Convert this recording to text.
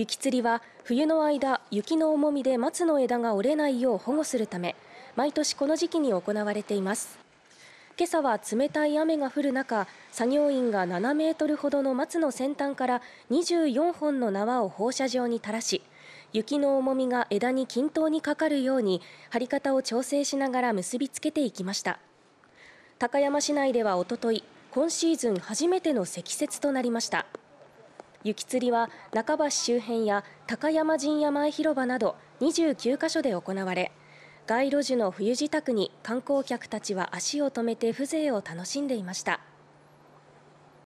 雪つりは冬の間、雪の重みで松の枝が折れないよう保護するため、毎年この時期に行われています。今朝は冷たい雨が降る中、作業員が7メートルほどの松の先端から24本の縄を放射状に垂らし、雪の重みが枝に均等にかかるように、張り方を調整しながら結びつけていきました。高山市内ではおととい、今シーズン初めての積雪となりました。雪釣りは中橋周辺や高山陣屋前広場など29か所で行われ街路樹の冬支度に観光客たちは足を止めて風情を楽しんでいました。